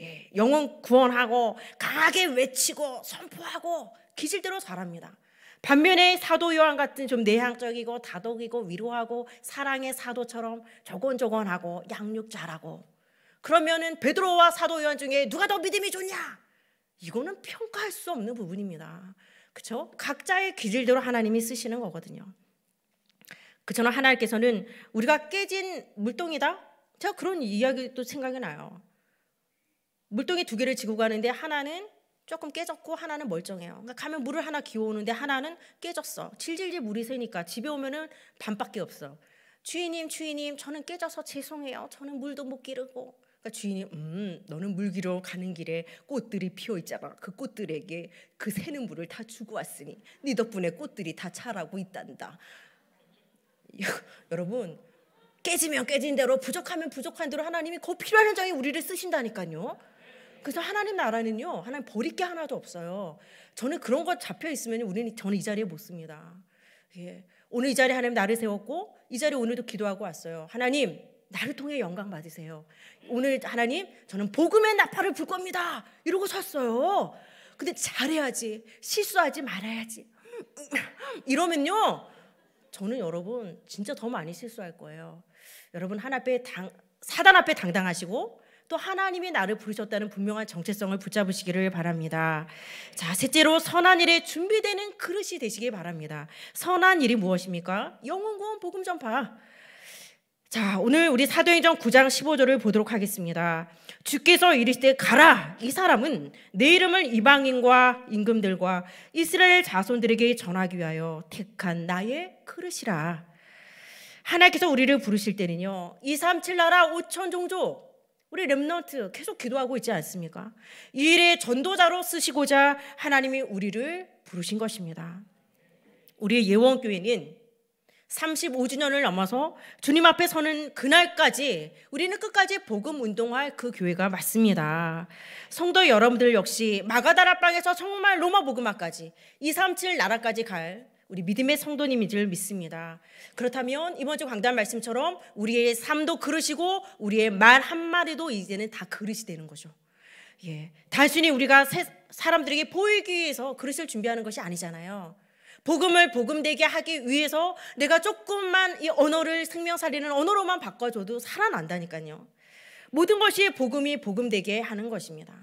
예, 영혼 구원하고 강하게 외치고 선포하고 기질대로 잘합니다. 반면에 사도 요한 같은 좀 내향적이고 다독이고 위로하고 사랑의 사도처럼 저건저건하고 양육 잘하고 그러면은 베드로와 사도 요한 중에 누가 더 믿음이 좋냐? 이거는 평가할 수 없는 부분입니다. 그렇죠? 각자의 기질대로 하나님이 쓰시는 거거든요. 그처럼 하나님께서는 우리가 깨진 물동이다. 제가 그런 이야기도 생각이 나요. 물동이 두 개를 지고 가는데 하나는 조금 깨졌고 하나는 멀쩡해요. 그러니까 가면 물을 하나 기어오는데 하나는 깨졌어. 질질질 물이 새니까 집에 오면은 반밖에 없어. 주인님, 주인님, 저는 깨져서 죄송해요. 저는 물도 못 기르고. 그러니까 주인이 음, 너는 물 기러 가는 길에 꽃들이 피어 있잖아. 그 꽃들에게 그 새는 물을 다 주고 왔으니 네 덕분에 꽃들이 다 자라고 있단다. 여러분 깨지면 깨진 대로 부족하면 부족한 대로 하나님이 그 필요한 현장에 우리를 쓰신다니까요. 그래서 하나님 나라는요, 하나님 버릴 게 하나도 없어요. 저는 그런 것 잡혀 있으면 우리는 저는 이 자리에 못 씁니다. 예. 오늘 이 자리에 하나님 나를 세웠고 이 자리에 오늘도 기도하고 왔어요. 하나님 나를 통해 영광 받으세요. 오늘 하나님 저는 복음의 나팔을 불 겁니다. 이러고 섰어요. 근데 잘해야지 실수하지 말아야지. 음, 음, 음. 이러면요 저는 여러분 진짜 더 많이 실수할 거예요. 여러분 하나 앞에 당, 사단 앞에 당당하시고 또 하나님이 나를 부르셨다는 분명한 정체성을 붙잡으시기를 바랍니다. 자, 셋째로 선한 일에 준비되는 그릇이 되시길 바랍니다. 선한 일이 무엇입니까? 영혼구원 복음 전파. 자, 오늘 우리 사도행전 9장 15절을 보도록 하겠습니다. 주께서 이르시되 가라 이 사람은 내 이름을 이방인과 임금들과 이스라엘 자손들에게 전하기 위하여 택한 나의 그릇이라. 하나님께서 우리를 부르실 때는요. 2, 3, 7 나라 5천 종족 우리 렘넌트 계속 기도하고 있지 않습니까? 이 일의 전도자로 쓰시고자 하나님이 우리를 부르신 것입니다. 우리 예원교회는 35주년을 넘어서 주님 앞에 서는 그날까지 우리는 끝까지 복음 운동할 그 교회가 맞습니다. 성도 여러분들 역시 마가다라방에서 정말 로마 복음화까지 237 나라까지 갈 우리 믿음의 성도님이지를 믿습니다. 그렇다면 이번 주 강단 말씀처럼 우리의 삶도 그릇이고 우리의 말 한마디도 이제는 다 그릇이 되는 거죠. 예. 단순히 우리가 사람들에게 보이기 위해서 그릇을 준비하는 것이 아니잖아요. 복음을 복음되게 하기 위해서 내가 조금만 이 언어를 생명살리는 언어로만 바꿔줘도 살아난다니까요. 모든 것이 복음이 복음되게 하는 것입니다.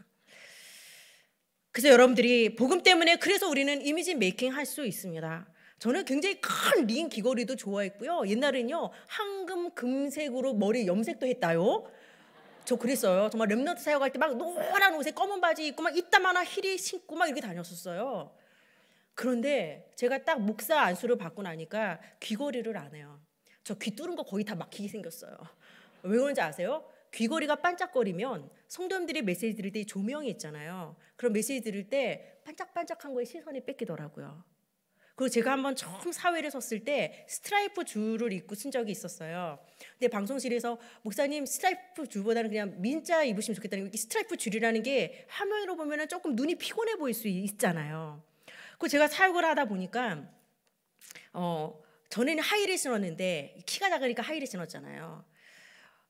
그래서 여러분들이 복음 때문에 그래서 우리는 이미지 메이킹 할 수 있습니다. 저는 굉장히 큰 링 귀걸이도 좋아했고요. 옛날에는요. 황금 금색으로 머리 염색도 했다요. 저 그랬어요. 정말 랩너트 사역할 때 막 노란 옷에 검은 바지 입고 막 이따만한 힐이 신고 막 이렇게 다녔었어요. 그런데 제가 딱 목사 안수를 받고 나니까 귀걸이를 안 해요. 저 귀 뚫은 거 거의 다 막히게 생겼어요. 왜 그런지 아세요? 귀걸이가 반짝거리면 성도님들이 메시지 드릴 때 조명이 있잖아요. 그런 메시지 드릴 때 반짝반짝한 거에 시선이 뺏기더라고요. 그리고 제가 한번 처음 사회를 섰을 때 스트라이프 줄을 입고 쓴 적이 있었어요. 근데 방송실에서 목사님 스트라이프 줄보다는 그냥 민자 입으시면 좋겠다는 게 스트라이프 줄이라는 게 화면으로 보면 조금 눈이 피곤해 보일 수 있잖아요. 그 제가 사육을 하다 보니까 어 전에는 하이힐 신었는데 키가 작으니까 하이힐 신었잖아요.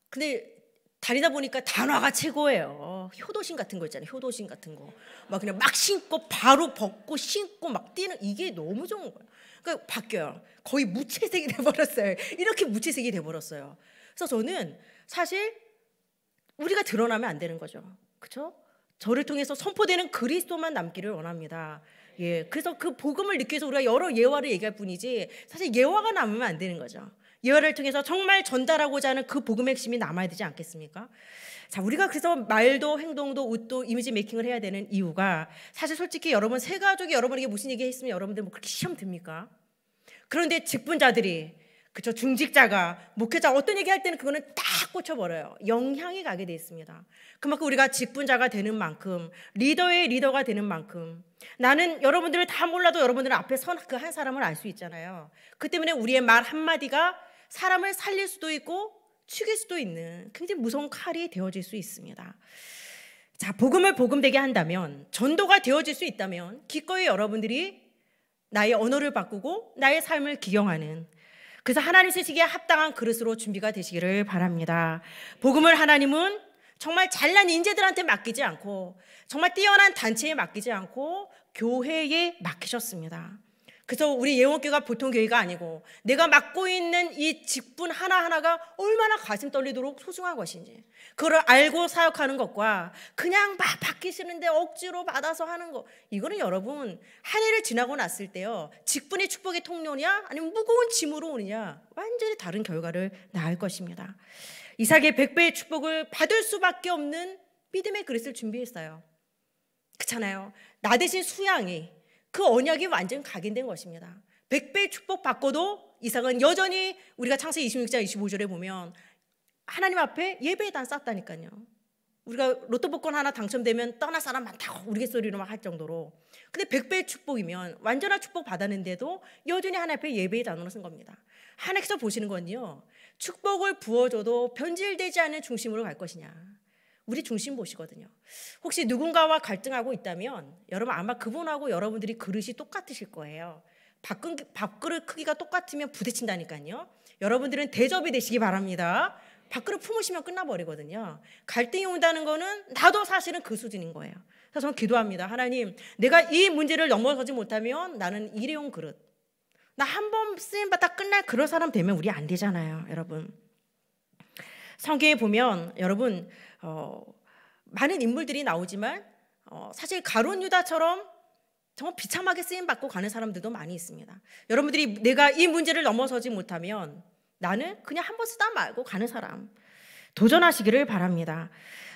근데 다니다 보니까 단화가 최고예요. 효도신 같은 거 있잖아요. 효도신 같은 거. 막 그냥 막 신고 바로 벗고 신고 막 뛰는 이게 너무 좋은 거예요. 그러니까 바뀌어요. 거의 무채색이 돼버렸어요. 이렇게 무채색이 돼버렸어요. 그래서 저는 사실 우리가 드러나면 안 되는 거죠. 그렇죠? 저를 통해서 선포되는 그리스도만 남기를 원합니다. 예, 그래서 그 복음을 느끼해서 우리가 여러 예화를 얘기할 뿐이지 사실 예화가 남으면 안 되는 거죠. 예화를 통해서 정말 전달하고자 하는 그 복음의 핵심이 남아야 되지 않겠습니까? 자, 우리가 그래서 말도 행동도 옷도 이미지 메이킹을 해야 되는 이유가 사실 솔직히 여러분 세 가족이 여러분에게 무슨 얘기 했으면 여러분들 뭐 그렇게 시험 듭니까 그런데 직분자들이 그쵸 중직자가 목회자 어떤 얘기 할 때는 그거는 딱확 꽂혀버려요. 영향이 가게 돼 있습니다. 그만큼 우리가 직분자가 되는 만큼, 리더의 리더가 되는 만큼, 나는 여러분들을 다 몰라도 여러분들은 앞에 선 그 한 사람을 알 수 있잖아요. 그 때문에 우리의 말 한마디가 사람을 살릴 수도 있고, 죽일 수도 있는 굉장히 무서운 칼이 되어질 수 있습니다. 자, 복음을 복음되게 한다면, 전도가 되어질 수 있다면, 기꺼이 여러분들이 나의 언어를 바꾸고 나의 삶을 기경하는 그래서 하나님 쓰시기에 합당한 그릇으로 준비가 되시기를 바랍니다. 복음을 하나님은 정말 잘난 인재들한테 맡기지 않고 정말 뛰어난 단체에 맡기지 않고 교회에 맡기셨습니다. 그래서 우리 예원교가 보통 교회가 아니고 내가 맡고 있는 이 직분 하나하나가 얼마나 가슴 떨리도록 소중한 것인지 그걸 알고 사역하는 것과 그냥 막 바뀌시는데 억지로 받아서 하는 거 이거는 여러분 한 해를 지나고 났을 때요 직분의 축복의 통로냐 아니면 무거운 짐으로 오느냐 완전히 다른 결과를 낳을 것입니다 이삭의 백배의 축복을 받을 수밖에 없는 믿음의 그릇을 준비했어요 그렇잖아요 나 대신 수양이 그 언약이 완전 히 각인된 것입니다. 1배 축복 받고도 이삭은 여전히 우리가 창세기 26장 25절에 보면 하나님 앞에 예배단 쌌다니까요. 우리가 로또 복권 하나 당첨되면 떠날 사람 많다고 우리갯소리로 막할 정도로. 근데 1배 축복이면 완전한 축복 받았는데도 여전히 하나님 앞에 예배 단어로 쓴 겁니다. 하나님께서 보시는 건요. 축복을 부어줘도 변질되지 않은 중심으로 갈 것이냐. 우리 중심 보시거든요. 혹시 누군가와 갈등하고 있다면 여러분 아마 그분하고 여러분들이 그릇이 똑같으실 거예요. 밥그릇 크기가 똑같으면 부딪힌다니까요. 여러분들은 대접이 되시기 바랍니다. 밥그릇 품으시면 끝나버리거든요. 갈등이 온다는 거는 나도 사실은 그 수준인 거예요. 그래서 저는 기도합니다. 하나님, 내가 이 문제를 넘어서지 못하면 나는 일회용 그릇. 나 한 번 쓰임받다 끝날 그런 사람 되면 우리 안 되잖아요, 여러분. 성경에 보면 여러분 어, 많은 인물들이 나오지만 어, 사실 가론 유다처럼 정말 비참하게 쓰임 받고 가는 사람들도 많이 있습니다. 여러분들이 내가 이 문제를 넘어서지 못하면 나는 그냥 한 번 쓰다 말고 가는 사람 도전하시기를 바랍니다.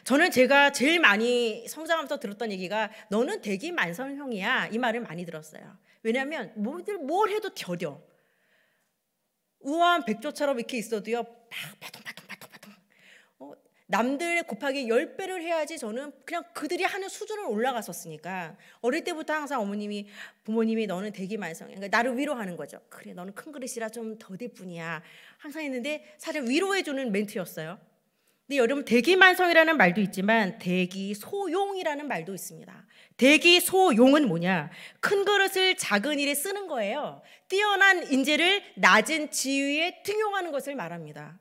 저는 제가 제일 많이 성장하면서 들었던 얘기가 너는 대기 만성형이야 이 말을 많이 들었어요. 왜냐하면 뭐들 뭘 해도 더뎌 우아한 백조처럼 이렇게 있어도요 막 파동파동 남들의 곱하기 10배를 해야지 저는 그냥 그들이 하는 수준을 올라갔었으니까 어릴 때부터 항상 어머님이 부모님이 너는 대기만성 그러니까 나를 위로하는 거죠. 그래 너는 큰 그릇이라 좀 더딜 뿐이야. 항상 했는데 사실 위로해주는 멘트였어요. 근데 여러분 대기만성이라는 말도 있지만 대기소용이라는 말도 있습니다. 대기소용은 뭐냐? 큰 그릇을 작은 일에 쓰는 거예요. 뛰어난 인재를 낮은 지위에 등용하는 것을 말합니다.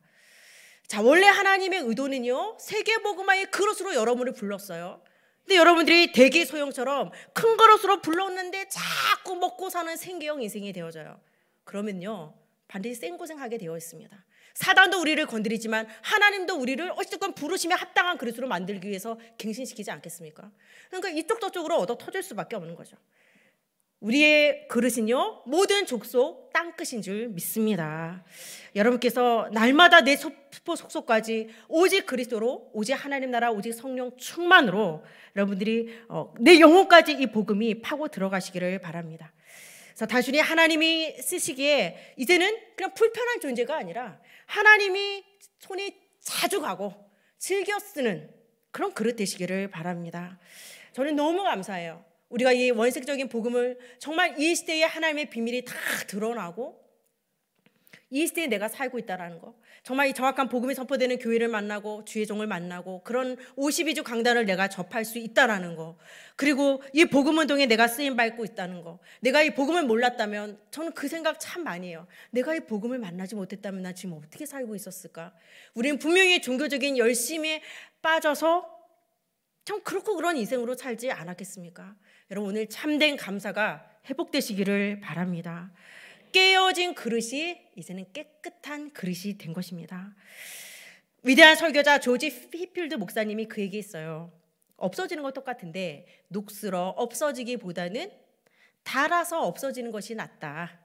자, 원래 하나님의 의도는요, 세계보그마의 그릇으로 여러분을 불렀어요. 근데 여러분들이 대개 소형처럼 큰 그릇으로 불렀는데 자꾸 먹고 사는 생계형 인생이 되어져요. 그러면요, 반드시 생고생하게 되어 있습니다. 사단도 우리를 건드리지만 하나님도 우리를 어쨌든 부르심에 합당한 그릇으로 만들기 위해서 갱신시키지 않겠습니까? 그러니까 이쪽 저쪽으로 얻어 터질 수밖에 없는 거죠. 우리의 그릇은요, 모든 족속 땅끝인 줄 믿습니다. 여러분께서 날마다 내 소포 속속까지 오직 그리스도로, 오직 하나님 나라, 오직 성령 충만으로 여러분들이 어, 내 영혼까지 이 복음이 파고 들어가시기를 바랍니다. 그래서 단순히 하나님이 쓰시기에 이제는 그냥 불편한 존재가 아니라 하나님이 손이 자주 가고 즐겨 쓰는 그런 그릇 되시기를 바랍니다. 저는 너무 감사해요. 우리가 이 원색적인 복음을 정말 이시대의 하나님의 비밀이 다 드러나고 이 시대에 내가 살고 있다라는 거. 정말 이 정확한 복음이 선포되는 교회를 만나고 주의 종을 만나고 그런 52주 강단을 내가 접할 수 있다라는 거. 그리고 이 복음 운동에 내가 쓰임 받고 있다는 거. 내가 이 복음을 몰랐다면 저는 그 생각 참 많이 해요. 내가 이 복음을 만나지 못했다면 나 지금 어떻게 살고 있었을까? 우리는 분명히 종교적인 열심에 빠져서 참 그렇고 그런 인생으로 살지 않았겠습니까? 여러분 오늘 참된 감사가 회복되시기를 바랍니다. 깨어진 그릇이 이제는 깨끗한 그릇이 된 것입니다. 위대한 설교자 조지 히필드 목사님이 그 얘기했어요. 없어지는 건 똑같은데 녹슬어 없어지기보다는 달아서 없어지는 것이 낫다.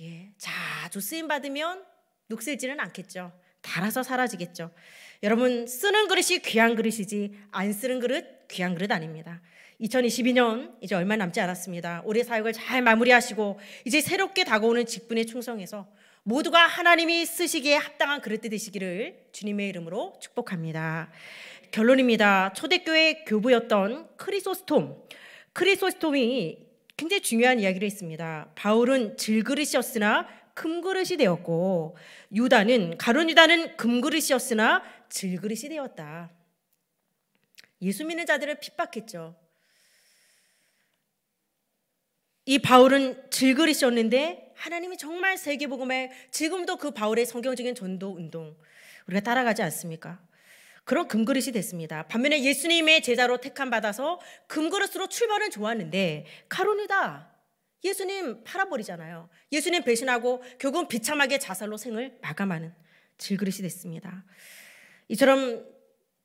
예, 자주 쓰임 받으면 녹슬지는 않겠죠. 달아서 사라지겠죠. 여러분 쓰는 그릇이 귀한 그릇이지 안 쓰는 그릇 귀한 그릇 아닙니다. 2022년 이제 얼마 남지 않았습니다. 올해 사역을 잘 마무리하시고 이제 새롭게 다가오는 직분에 충성해서 모두가 하나님이 쓰시기에 합당한 그릇들 되시기를 주님의 이름으로 축복합니다. 결론입니다. 초대교회 교부였던 크리소스톰. 크리소스톰이 굉장히 중요한 이야기를 했습니다. 바울은 질그릇이었으나 금그릇이 되었고 유다는 가론 유다는 금그릇이었으나 질그릇이 되었다. 예수 믿는 자들을 핍박했죠. 이 바울은 질그리 썼는데 하나님이 정말 세계복음에 지금도 그 바울의 성경적인 전도 운동 우리가 따라가지 않습니까? 그런 금그릇이 됐습니다. 반면에 예수님의 제자로 택함 받아서 금그릇으로 출발은 좋았는데 카론이다 예수님 팔아버리잖아요. 예수님 배신하고 결국은 비참하게 자살로 생을 마감하는 질그릇이 됐습니다. 이처럼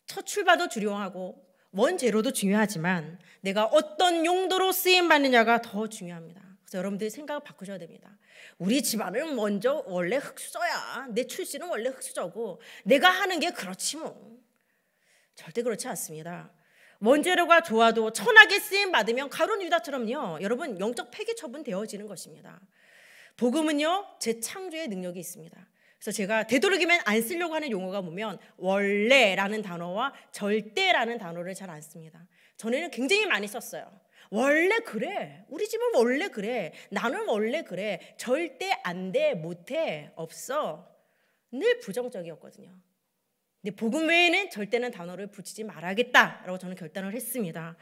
첫 출발도 두려워하고 원재료도 중요하지만 내가 어떤 용도로 쓰임 받느냐가 더 중요합니다. 그래서 여러분들이 생각을 바꾸셔야 됩니다. 우리 집안은 먼저 원래 흙수저야. 내 출신은 원래 흙수저고 내가 하는 게 그렇지 뭐. 절대 그렇지 않습니다. 원재료가 좋아도 천하게 쓰임 받으면 가론 유다처럼요. 여러분 영적 폐기 처분 되어지는 것입니다. 복음은요 재창조의 능력이 있습니다. 그래서 제가 되도록이면 안 쓰려고 하는 용어가 보면 원래라는 단어와 절대라는 단어를 잘 안 씁니다. 전에는 굉장히 많이 썼어요. 원래 그래. 우리 집은 원래 그래. 나는 원래 그래. 절대 안 돼, 못해, 없어. 늘 부정적이었거든요. 근데 복음 외에는 절대는 단어를 붙이지 말아야겠다라고 저는 결단을 했습니다.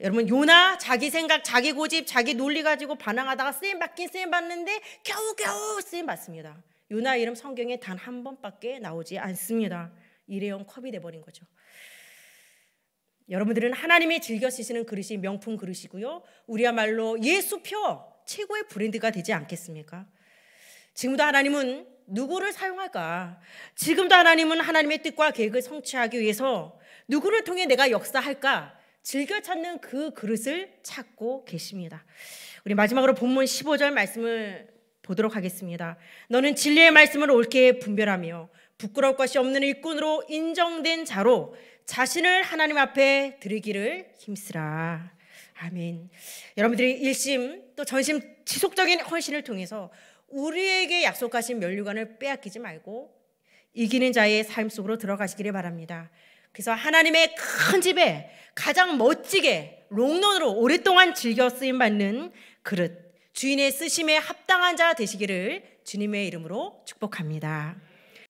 여러분 요나 자기 생각, 자기 고집, 자기 논리 가지고 반항하다가 쓰임 받긴 쓰임 받는데 겨우겨우 쓰임 받습니다. 유나 이름 성경에 단 한 번밖에 나오지 않습니다. 일회용 컵이 돼버린 거죠. 여러분들은 하나님이 즐겨 쓰시는 그릇이 명품 그릇이고요. 우리야말로 예수표 최고의 브랜드가 되지 않겠습니까? 지금도 하나님은 누구를 사용할까? 지금도 하나님은 하나님의 뜻과 계획을 성취하기 위해서 누구를 통해 내가 역사할까? 즐겨 찾는 그 그릇을 찾고 계십니다. 우리 마지막으로 본문 15절 말씀을 보도록 하겠습니다. 너는 진리의 말씀을 옳게 분별하며 부끄러울 것이 없는 일꾼으로 인정된 자로 자신을 하나님 앞에 드리기를 힘쓰라. 아멘. 여러분들이 일심 또 전심 지속적인 헌신을 통해서 우리에게 약속하신 면류관을 빼앗기지 말고 이기는 자의 삶 속으로 들어가시기를 바랍니다. 그래서 하나님의 큰 집에 가장 멋지게 롱런으로 오랫동안 즐겨 쓰임 받는 그릇 주인의 쓰심에 합당한 자 되시기를 주님의 이름으로 축복합니다.